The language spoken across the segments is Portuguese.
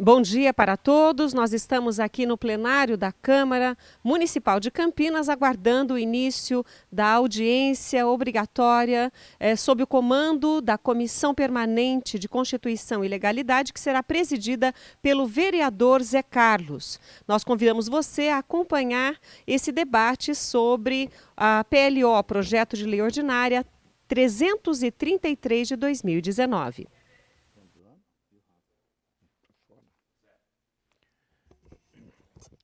Bom dia para todos. Nós estamos aqui no plenário da Câmara Municipal de Campinas, aguardando o início da audiência obrigatória eh, sob o comando da Comissão Permanente de Constituição e Legalidade, que será presidida pelo vereador Zé Carlos. Nós convidamos você a acompanhar esse debate sobre a PLO, Projeto de Lei Ordinária 333 de 2019.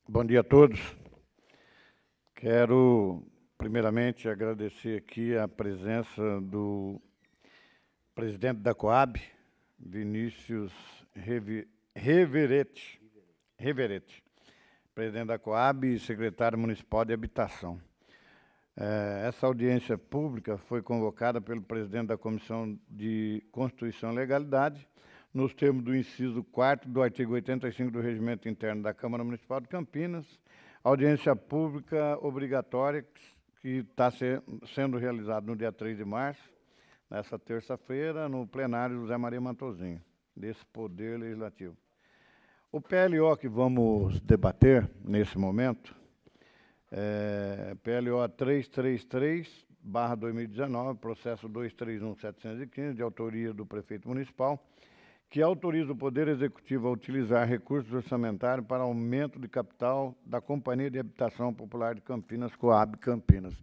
Bom dia a todos. Quero, primeiramente, agradecer aqui a presença do presidente da Coab, Vinícius Reverete, Reverete presidente da Coab e secretário municipal de habitação. É, essa audiência pública foi convocada pelo presidente da Comissão de Constituição e Legalidade, nos termos do inciso 4 do artigo 85 do Regimento Interno da Câmara Municipal de Campinas, audiência pública obrigatória que está sendo realizada no dia 3 de março, nessa terça-feira, no plenário José Maria Mantozinho, desse Poder Legislativo. O PLO que vamos debater nesse momento é PLO 333, barra 2019, processo 231715, de autoria do prefeito municipal, que autoriza o Poder Executivo a utilizar recursos orçamentários para aumento de capital da Companhia de Habitação Popular de Campinas, Coab Campinas.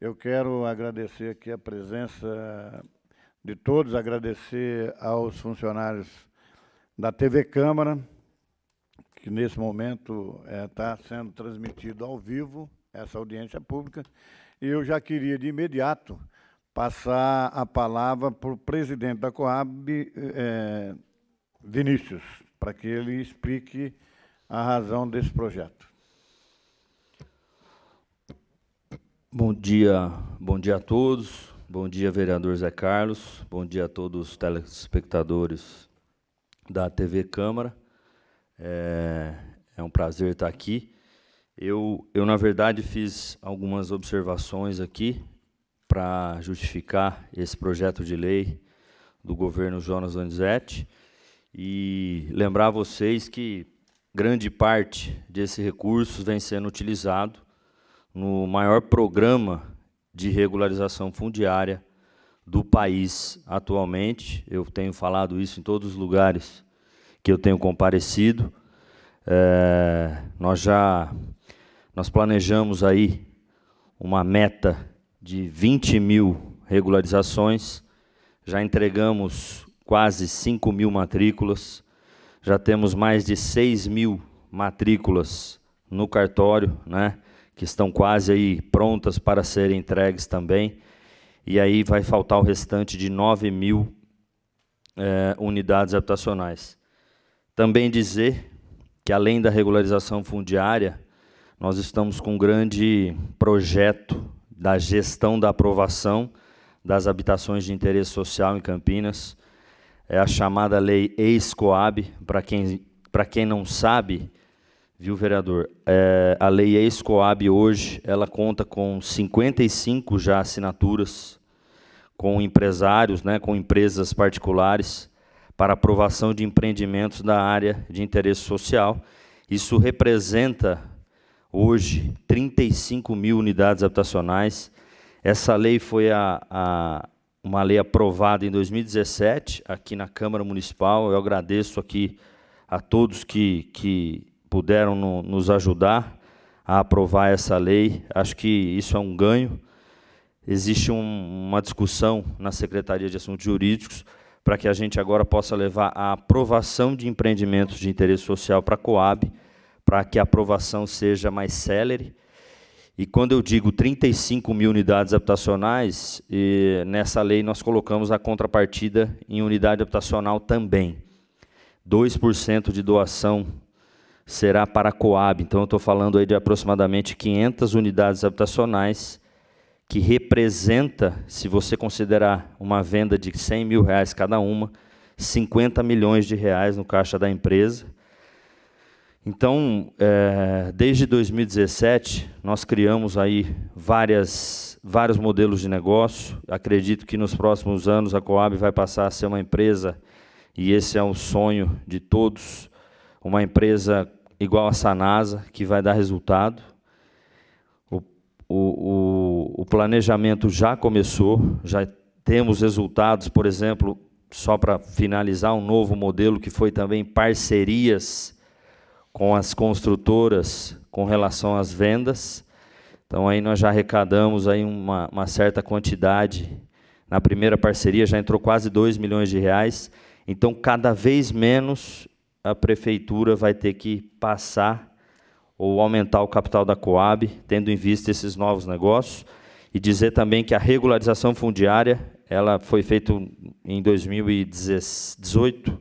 Eu quero agradecer aqui a presença de todos, agradecer aos funcionários da TV Câmara, que nesse momento está eh, é, sendo transmitido ao vivo, essa audiência pública, e eu já queria de imediato passar a palavra para o presidente da Coab, eh, Vinícius, para que ele explique a razão desse projeto. Bom dia, bom dia a todos. Bom dia, vereador Zé Carlos. Bom dia a todos os telespectadores da TV Câmara. É, é um prazer estar aqui. Eu, eu, na verdade, fiz algumas observações aqui para justificar esse projeto de lei do governo Jonas Vanzetti e lembrar vocês que grande parte desse recurso vem sendo utilizado no maior programa de regularização fundiária do país atualmente. Eu tenho falado isso em todos os lugares que eu tenho comparecido. É, nós já nós planejamos aí uma meta de 20 mil regularizações, já entregamos quase 5 mil matrículas, já temos mais de 6 mil matrículas no cartório, né? que estão quase aí prontas para serem entregues também. E aí vai faltar o restante de 9 mil é, unidades habitacionais. Também dizer que, além da regularização fundiária, nós estamos com um grande projeto da gestão da aprovação das habitações de interesse social em Campinas é a chamada lei ex-coab. Para quem, quem não sabe, viu, vereador? É, a lei ex-coab hoje ela conta com 55 já assinaturas com empresários, né, com empresas particulares, para aprovação de empreendimentos da área de interesse social. Isso representa hoje 35 mil unidades habitacionais. Essa lei foi a, a uma lei aprovada em 2017 aqui na Câmara Municipal. Eu agradeço aqui a todos que, que puderam no, nos ajudar a aprovar essa lei. Acho que isso é um ganho. Existe um, uma discussão na Secretaria de Assuntos Jurídicos para que a gente agora possa levar a aprovação de empreendimentos de interesse social para a Coab, para que a aprovação seja mais célere e quando eu digo 35 mil unidades habitacionais, nessa lei nós colocamos a contrapartida em unidade habitacional também. 2% de doação será para a Coab. Então, eu estou falando aí de aproximadamente 500 unidades habitacionais, que representa, se você considerar uma venda de 100 mil reais cada uma, 50 milhões de reais no caixa da empresa então, é, desde 2017, nós criamos aí várias, vários modelos de negócio. Acredito que nos próximos anos a Coab vai passar a ser uma empresa, e esse é um sonho de todos, uma empresa igual a Sanasa, que vai dar resultado. O, o, o, o planejamento já começou, já temos resultados, por exemplo, só para finalizar, um novo modelo que foi também parcerias com as construtoras com relação às vendas. Então aí nós já arrecadamos aí uma, uma certa quantidade. Na primeira parceria já entrou quase 2 milhões de reais. Então cada vez menos a prefeitura vai ter que passar ou aumentar o capital da Coab, tendo em vista esses novos negócios, e dizer também que a regularização fundiária, ela foi feita em 2018,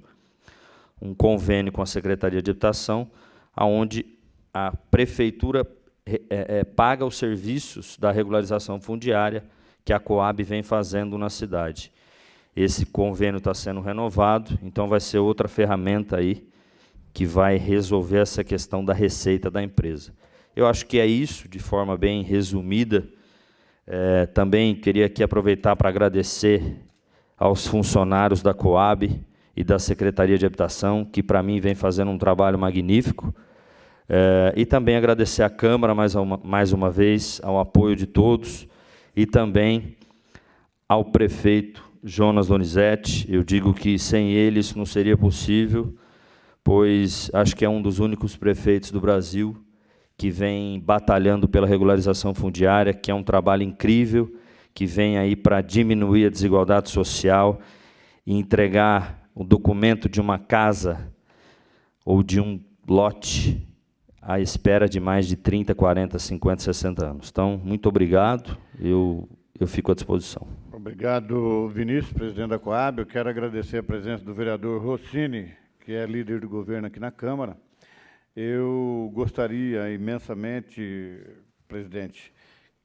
um convênio com a Secretaria de Habitação, aonde a prefeitura é, é, paga os serviços da regularização fundiária que a Coab vem fazendo na cidade. Esse convênio está sendo renovado, então vai ser outra ferramenta aí que vai resolver essa questão da receita da empresa. Eu acho que é isso, de forma bem resumida. É, também queria aqui aproveitar para agradecer aos funcionários da Coab, e da Secretaria de Habitação, que para mim vem fazendo um trabalho magnífico. É, e também agradecer à Câmara mais uma, mais uma vez, ao apoio de todos e também ao prefeito Jonas Donizete. Eu digo que sem ele isso não seria possível, pois acho que é um dos únicos prefeitos do Brasil que vem batalhando pela regularização fundiária, que é um trabalho incrível, que vem aí para diminuir a desigualdade social e entregar o documento de uma casa ou de um lote à espera de mais de 30, 40, 50, 60 anos. Então, muito obrigado, eu, eu fico à disposição. Obrigado, Vinícius, presidente da Coab. Eu quero agradecer a presença do vereador Rossini, que é líder do governo aqui na Câmara. Eu gostaria imensamente, presidente,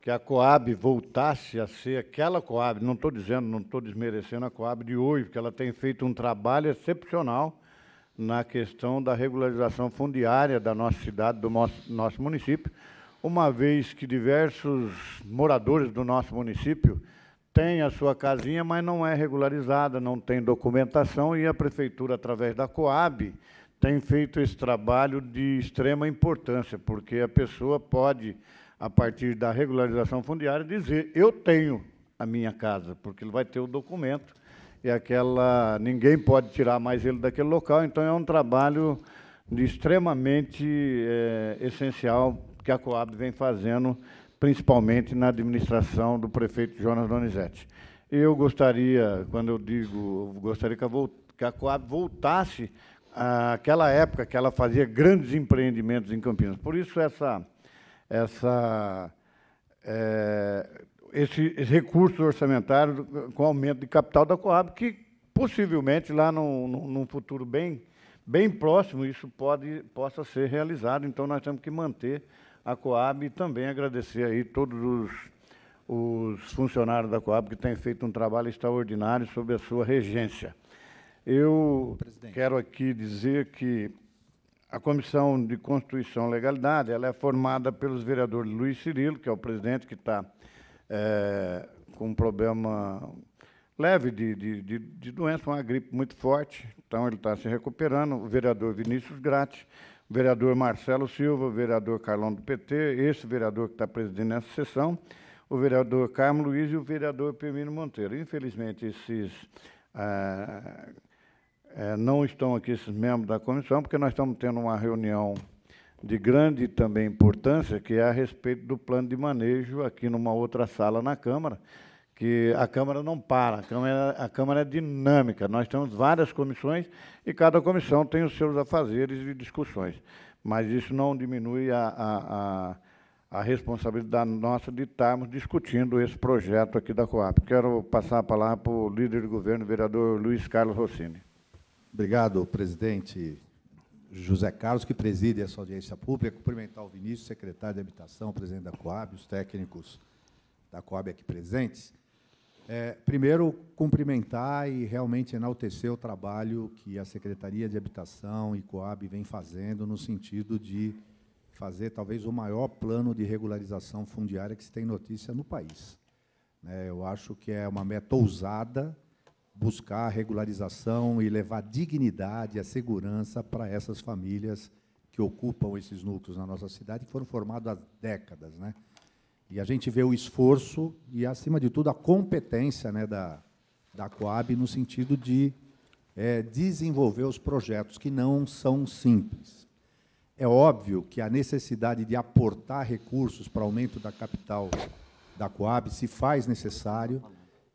que a Coab voltasse a ser aquela Coab, não estou dizendo, não estou desmerecendo a Coab de hoje, porque ela tem feito um trabalho excepcional na questão da regularização fundiária da nossa cidade, do nosso, nosso município, uma vez que diversos moradores do nosso município têm a sua casinha, mas não é regularizada, não tem documentação, e a prefeitura, através da Coab, tem feito esse trabalho de extrema importância, porque a pessoa pode a partir da regularização fundiária, dizer: eu tenho a minha casa, porque ele vai ter o documento e aquela ninguém pode tirar mais ele daquele local. Então é um trabalho de extremamente é, essencial que a Coab vem fazendo, principalmente na administração do prefeito Jonas Donizete. Eu gostaria, quando eu digo, eu gostaria que a, que a Coab voltasse àquela época que ela fazia grandes empreendimentos em Campinas. Por isso essa essa, é, eh, esse, esse recurso orçamentário com aumento de capital da Coab, que possivelmente lá no, num futuro bem, bem próximo isso pode, possa ser realizado. Então nós temos que manter a Coab e também agradecer aí todos os, os funcionários da Coab que têm feito um trabalho extraordinário sobre a sua regência. Eu quero aqui dizer que a Comissão de Constituição e Legalidade ela é formada pelos vereadores Luiz Cirilo, que é o presidente que está é, com um problema leve de, de, de, de, doença, uma gripe muito forte, então ele está se recuperando, o vereador Vinícius Gratti, o vereador Marcelo Silva, o vereador Carlão do PT, esse vereador que está presidindo essa sessão, o vereador Carmo Luiz e o vereador Firmino Monteiro. Infelizmente, esses ah, é, não estão aqui esses membros da comissão, porque nós estamos tendo uma reunião de grande também importância, que é a respeito do plano de manejo aqui numa outra sala na Câmara, que a Câmara não para, a Câmara, a Câmara é dinâmica. Nós temos várias comissões e cada comissão tem os seus afazeres e discussões. Mas isso não diminui a, a, a, a responsabilidade nossa de estarmos discutindo esse projeto aqui da COAP. Quero passar a palavra para o líder de governo, o vereador Luiz Carlos Rossini. Obrigado, presidente José Carlos, que preside essa audiência pública. Cumprimentar o Vinícius, secretário de Habitação, presidente da Coab, os técnicos da Coab aqui presentes. É, primeiro, cumprimentar e realmente enaltecer o trabalho que a Secretaria de Habitação e Coab vem fazendo no sentido de fazer talvez o maior plano de regularização fundiária que se tem notícia no país. É, eu acho que é uma meta ousada, buscar regularização e levar dignidade e segurança para essas famílias que ocupam esses núcleos na nossa cidade, que foram formados há décadas. Né? E a gente vê o esforço e, acima de tudo, a competência né, da, da Coab no sentido de é, desenvolver os projetos que não são simples. É óbvio que a necessidade de aportar recursos para aumento da capital da Coab se faz necessário,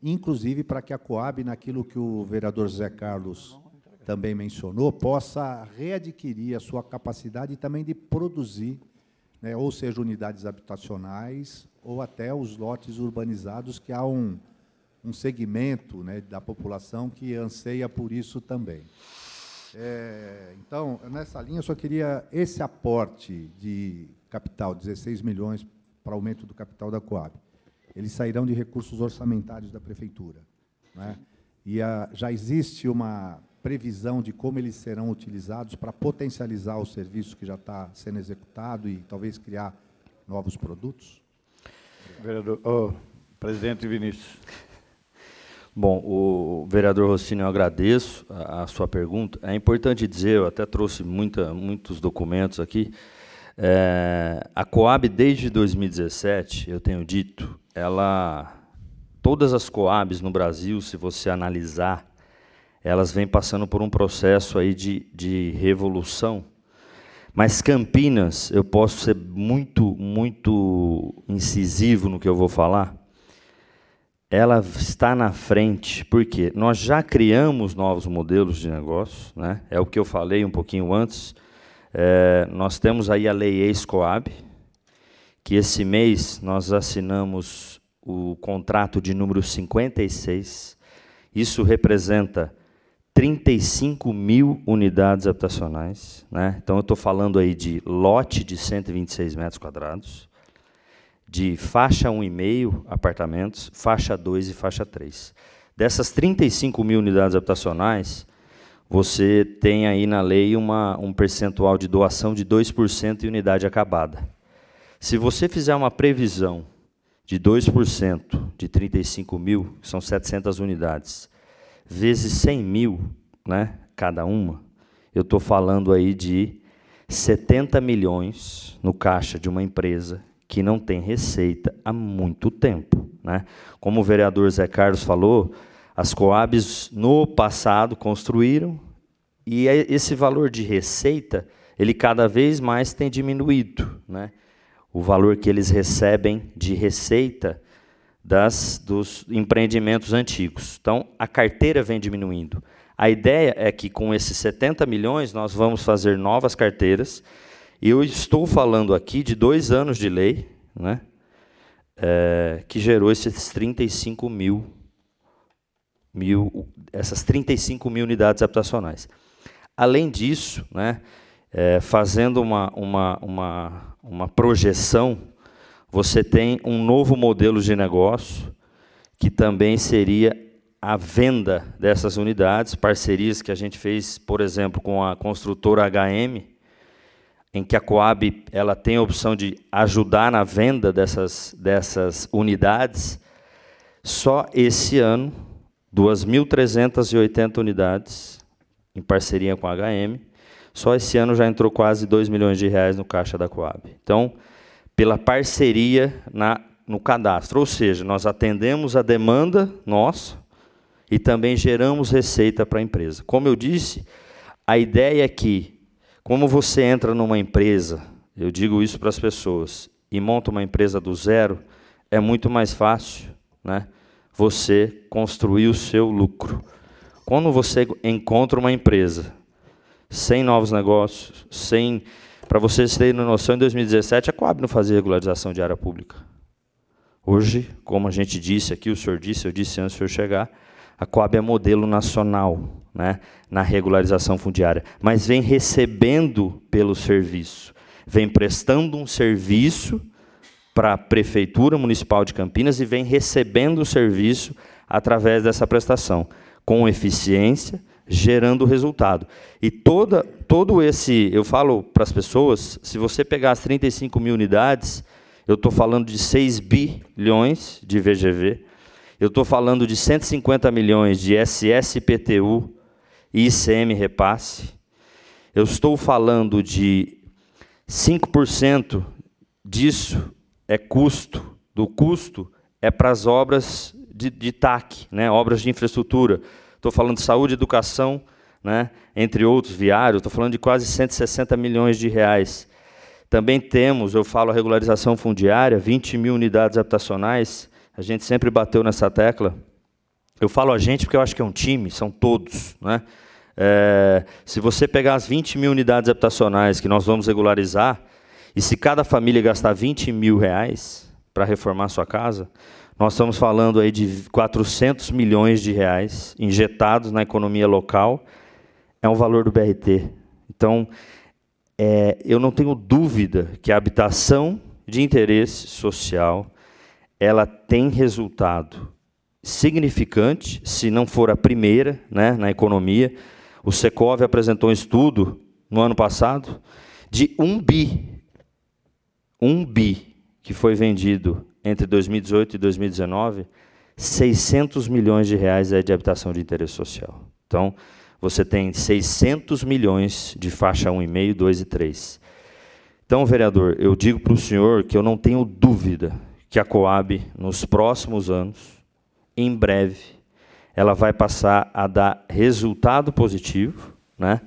inclusive para que a Coab, naquilo que o vereador Zé Carlos também mencionou, possa readquirir a sua capacidade também de produzir, né, ou seja, unidades habitacionais ou até os lotes urbanizados, que há um, um segmento né, da população que anseia por isso também. É, então, nessa linha, eu só queria esse aporte de capital, 16 milhões para aumento do capital da Coab eles sairão de recursos orçamentários da prefeitura. Né? E a, ah, já existe uma previsão de como eles serão utilizados para potencializar o serviço que já está sendo executado e talvez criar novos produtos? Vereador, oh, presidente Vinícius. Bom, o vereador Rossini, eu agradeço a, a, sua pergunta. É importante dizer, eu até trouxe muita, muitos documentos aqui, é, a Coab, desde 2017, eu tenho dito, ela, todas as Coabs no Brasil, se você analisar, elas vêm passando por um processo aí de, de revolução. Mas Campinas, eu posso ser muito, muito incisivo no que eu vou falar. Ela está na frente, porque nós já criamos novos modelos de negócio, né? é o que eu falei um pouquinho antes é, nós temos aí a lei Ex-Coab, que esse mês nós assinamos o contrato de número 56. Isso representa 35 mil unidades habitacionais. Né? Então, eu estou falando aí de lote de 126 metros quadrados, de faixa 1,5 apartamentos, faixa 2 e faixa 3. Dessas 35 mil unidades habitacionais, você tem aí na lei uma, um percentual de doação de 2% e unidade acabada. Se você fizer uma previsão de 2% de 35 mil, que são 700 unidades, vezes 100 mil, né, cada uma, eu estou falando aí de 70 milhões no caixa de uma empresa que não tem receita há muito tempo. Né? Como o vereador Zé Carlos falou, as Coabs no passado construíram e é esse valor de receita ele cada vez mais tem diminuído, né? O valor que eles recebem de receita das dos empreendimentos antigos. Então a carteira vem diminuindo. A ideia é que com esses 70 milhões nós vamos fazer novas carteiras. E Eu estou falando aqui de dois anos de lei, né? É, que gerou esses 35 mil mil, essas 35 mil unidades habitacionais. Além disso, né, é, fazendo uma, uma, uma, uma projeção, você tem um novo modelo de negócio, que também seria a venda dessas unidades, parcerias que a gente fez, por exemplo, com a construtora HM, em que a Coab ela tem a opção de ajudar na venda dessas, dessas unidades. Só esse ano 2.380 unidades em parceria com a HM. Só esse ano já entrou quase 2 milhões de reais no caixa da Coab. Então, pela parceria na, no cadastro, ou seja, nós atendemos a demanda nossa e também geramos receita para a empresa. Como eu disse, a ideia é que, como você entra numa empresa, eu digo isso para as pessoas, e monta uma empresa do zero, é muito mais fácil, né? você construir o seu lucro. Quando você encontra uma empresa sem novos negócios, sem. Para vocês terem noção, em 2017 a Coab não fazia regularização de área pública. Hoje, como a gente disse aqui, o senhor disse, eu disse antes do senhor chegar, a Coab é modelo nacional né, na regularização fundiária, mas vem recebendo pelo serviço, vem prestando um serviço para a Prefeitura Municipal de Campinas e vem recebendo o serviço através dessa prestação, com eficiência, gerando resultado. E toda, todo esse, eu falo para as pessoas, se você pegar as 35 mil unidades, eu estou falando de 6 bilhões de VGV, eu estou falando de 150 milhões de SSPTU e ICM repasse, eu estou falando de 5% disso é custo, do custo é para as obras de, de TAC, né, obras de infraestrutura. Estou falando de saúde, educação, né, entre outros, viário, estou falando de quase 160 milhões de reais. Também temos, eu falo a regularização fundiária, 20 mil unidades habitacionais, a gente sempre bateu nessa tecla. Eu falo a gente porque eu acho que é um time, são todos. Né? É, se você pegar as 20 mil unidades habitacionais que nós vamos regularizar, e se cada família gastar 20 mil reais para reformar sua casa, nós estamos falando aí de 400 milhões de reais injetados na economia local. É um valor do BRT. Então, é, eu não tenho dúvida que a habitação de interesse social ela tem resultado significante, se não for a primeira né, na economia. O Secov apresentou um estudo no ano passado de um bi um bi que foi vendido entre 2018 e 2019, 600 milhões de reais é de habitação de interesse social. Então, você tem 600 milhões de faixa 1,5, 2 e 3. Então, vereador, eu digo para o senhor que eu não tenho dúvida que a Coab, nos próximos anos, em breve, ela vai passar a dar resultado positivo, né?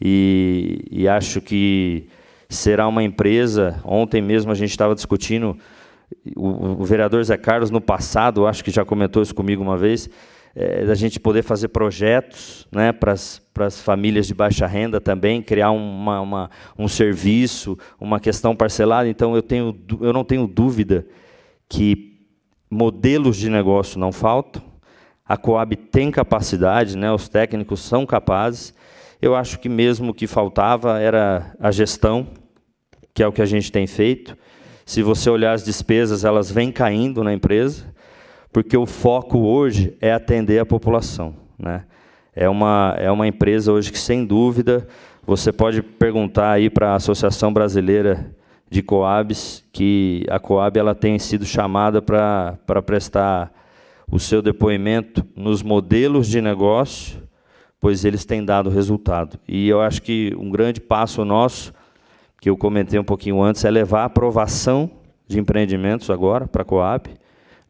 E, e acho que será uma empresa. Ontem mesmo a gente estava discutindo, o, o, vereador Zé Carlos, no passado, acho que já comentou isso comigo uma vez, é, da gente poder fazer projetos né, para as famílias de baixa renda também, criar uma, uma, um serviço, uma questão parcelada. Então, eu, tenho, eu não tenho dúvida que modelos de negócio não faltam, a Coab tem capacidade, né, os técnicos são capazes. Eu acho que mesmo o que faltava era a gestão, que é o que a gente tem feito. Se você olhar as despesas, elas vêm caindo na empresa, porque o foco hoje é atender a população. Né? É, uma, é uma empresa hoje que, sem dúvida, você pode perguntar aí para a Associação Brasileira de Coabs, que a Coab ela tem sido chamada para prestar o seu depoimento nos modelos de negócio, pois eles têm dado resultado. E eu acho que um grande passo nosso que eu comentei um pouquinho antes, é levar a aprovação de empreendimentos agora para a Coab,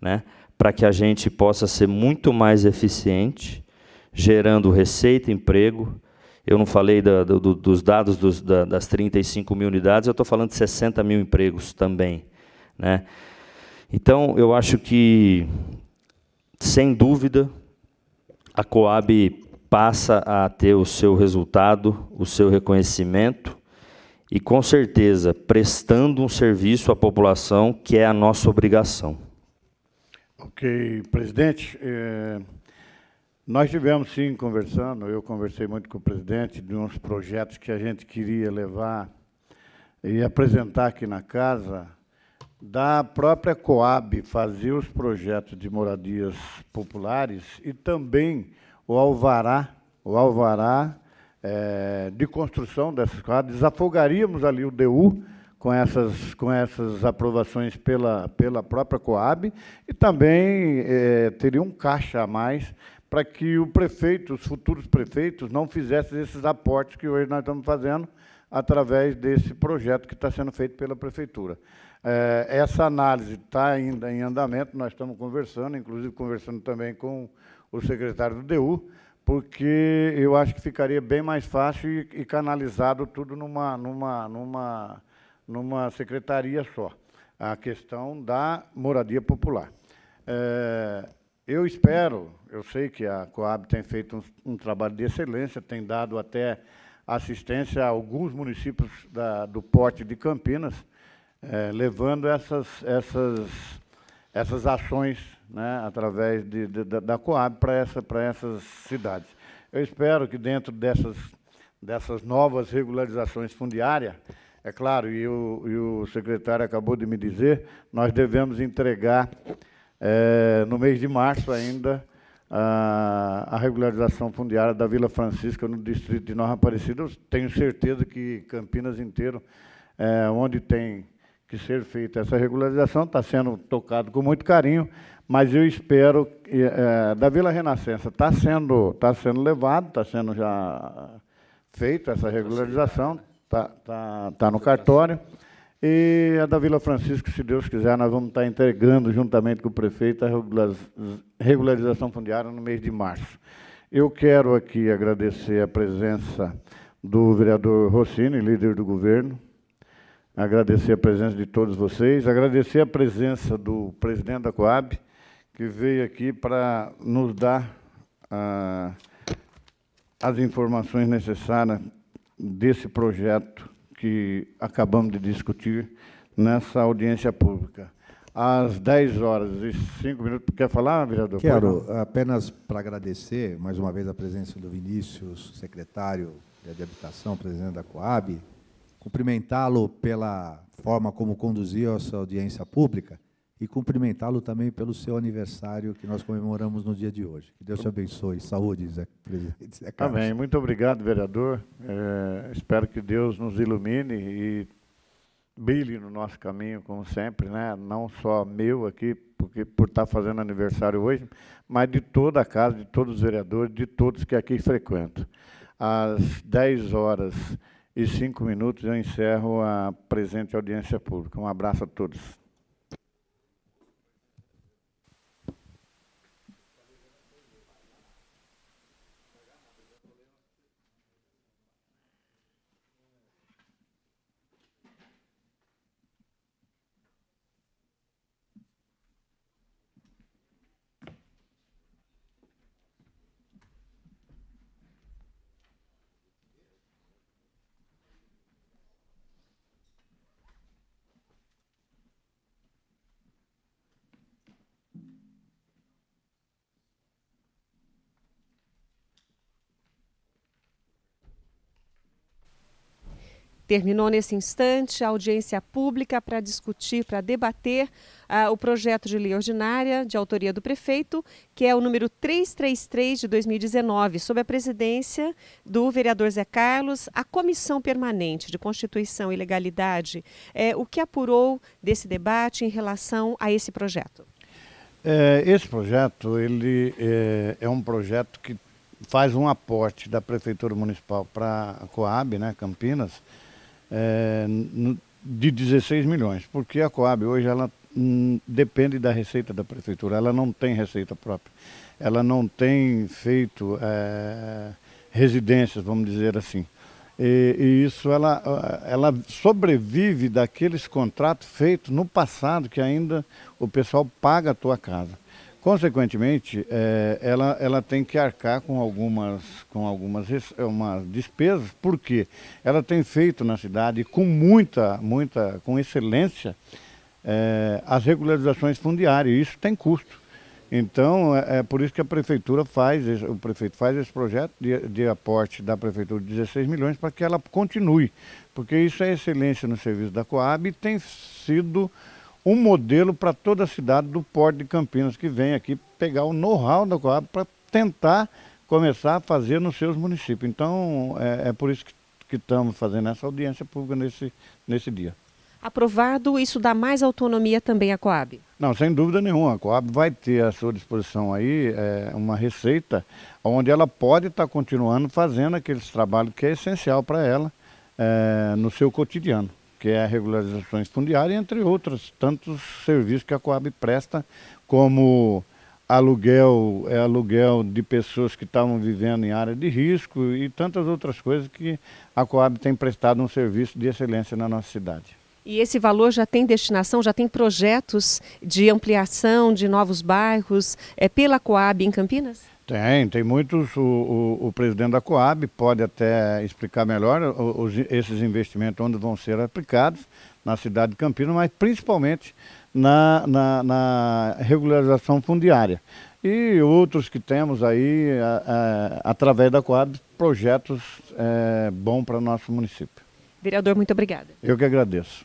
né, para que a gente possa ser muito mais eficiente, gerando receita, emprego. Eu não falei da, do, dos dados dos, da, das 35 mil unidades, eu estou falando de 60 mil empregos também. Né? Então, eu acho que, sem dúvida, a Coab passa a ter o seu resultado, o seu reconhecimento, e com certeza prestando um serviço à população que é a nossa obrigação. Ok, presidente. É, nós tivemos sim conversando, eu conversei muito com o presidente de uns projetos que a gente queria levar e apresentar aqui na casa, da própria Coab fazer os projetos de moradias populares e também o alvará, o alvará é, de construção dessas quadras, desafogaríamos ali o DU com essas, com essas aprovações pela, pela própria Coab e também é, teria um caixa a mais para que o prefeito, os futuros prefeitos, não fizessem esses aportes que hoje nós estamos fazendo através desse projeto que está sendo feito pela prefeitura. É, essa análise está ainda em andamento, nós estamos conversando, inclusive conversando também com o secretário do DU, porque eu acho que ficaria bem mais fácil e, e canalizado tudo numa, numa, numa, numa secretaria só, a questão da moradia popular. É, eu espero, eu sei que a Coab tem feito um, um, trabalho de excelência, tem dado até assistência a alguns municípios da, do porte de Campinas, é, levando essas, essas, essas ações né, através de, de, da, Coab para essa, essas cidades. Eu espero que dentro dessas, dessas novas regularizações fundiárias, é claro, e o, e o secretário acabou de me dizer, nós devemos entregar é, no mês de março ainda a, a, regularização fundiária da Vila Francisca no distrito de Nova Aparecida. Eu tenho certeza que Campinas inteiro, é, onde tem que ser feita essa regularização, está sendo tocado com muito carinho, mas eu espero, é, da Vila Renascença está sendo, tá sendo levado, está sendo já feita essa tá regularização, está né? tá, tá no tá cartório, e a da Vila Francisco, se Deus quiser, nós vamos estar tá entregando juntamente com o prefeito a regularização fundiária no mês de março. Eu quero aqui agradecer a presença do vereador Rossini, líder do governo, agradecer a presença de todos vocês, agradecer a presença do presidente da Coab, que veio aqui para nos dar ah, as informações necessárias desse projeto que acabamos de discutir nessa audiência pública. Às 10 horas e 5 minutos. Quer falar, vereador? Quero, apenas para agradecer mais uma vez a presença do Vinícius, secretário de Habitação, presidente da Coab, cumprimentá-lo pela forma como conduziu essa audiência pública e cumprimentá-lo também pelo seu aniversário que nós comemoramos no dia de hoje. Que Deus te abençoe. Saúde, Zé, presidente. Zé Carlos. Amém. Muito obrigado, vereador. É, espero que Deus nos ilumine e brilhe no nosso caminho, como sempre, né? não só meu aqui, porque, por estar tá fazendo aniversário hoje, mas de toda a casa, de todos os vereadores, de todos que aqui frequentam. Às 10 horas e cinco minutos eu encerro a presente audiência pública. Um abraço a todos. Terminou nesse instante a audiência pública para discutir, para debater uh, o projeto de lei ordinária de autoria do prefeito, que é o número 333 de 2019, sob a presidência do vereador Zé Carlos, a Comissão Permanente de Constituição e Legalidade. É, o que apurou desse debate em relação a esse projeto? É, esse projeto ele é, é um projeto que faz um aporte da Prefeitura Municipal para a Coab, né, Campinas, é, de 16 milhões, porque a Coab hoje ela hum, depende da receita da prefeitura, ela não tem receita própria, ela não tem feito é, residências, vamos dizer assim. E, e, isso ela, ela sobrevive daqueles contratos feitos no passado que ainda o pessoal paga a tua casa. Consequentemente, é, ela, ela tem que arcar com algumas, com algumas umas despesas, porque ela tem feito na cidade com muita, muita, com excelência é, as regularizações fundiárias, e isso tem custo. Então, é, é, por isso que a prefeitura faz, o prefeito faz esse projeto de, de aporte da prefeitura de 16 milhões para que ela continue, porque isso é excelência no serviço da Coab e tem sido um modelo para toda a cidade do Porto de Campinas, que vem aqui pegar o know-how da Coab para tentar começar a fazer nos seus municípios. Então, é, é por isso que, estamos fazendo essa audiência pública nesse, nesse dia. Aprovado, isso dá mais autonomia também à Coab? Não, sem dúvida nenhuma. A Coab vai ter à sua disposição aí é, uma receita onde ela pode estar tá continuando fazendo aqueles trabalhos que é essencial para ela é, no seu cotidiano que é a fundiárias, fundiária, entre outros tantos serviços que a Coab presta, como aluguel, é aluguel de pessoas que estavam vivendo em área de risco e tantas outras coisas que a Coab tem prestado um serviço de excelência na nossa cidade. E esse valor já tem destinação, já tem projetos de ampliação de novos bairros é, pela Coab em Campinas? Tem, tem muitos. O, o, o, presidente da Coab pode até explicar melhor os, esses investimentos onde vão ser aplicados na cidade de Campinas, mas principalmente na, na, na regularização fundiária. E outros que temos aí, a, a, através da Coab, projetos é, eh, bons para o nosso município. Vereador, muito obrigada. Eu que agradeço.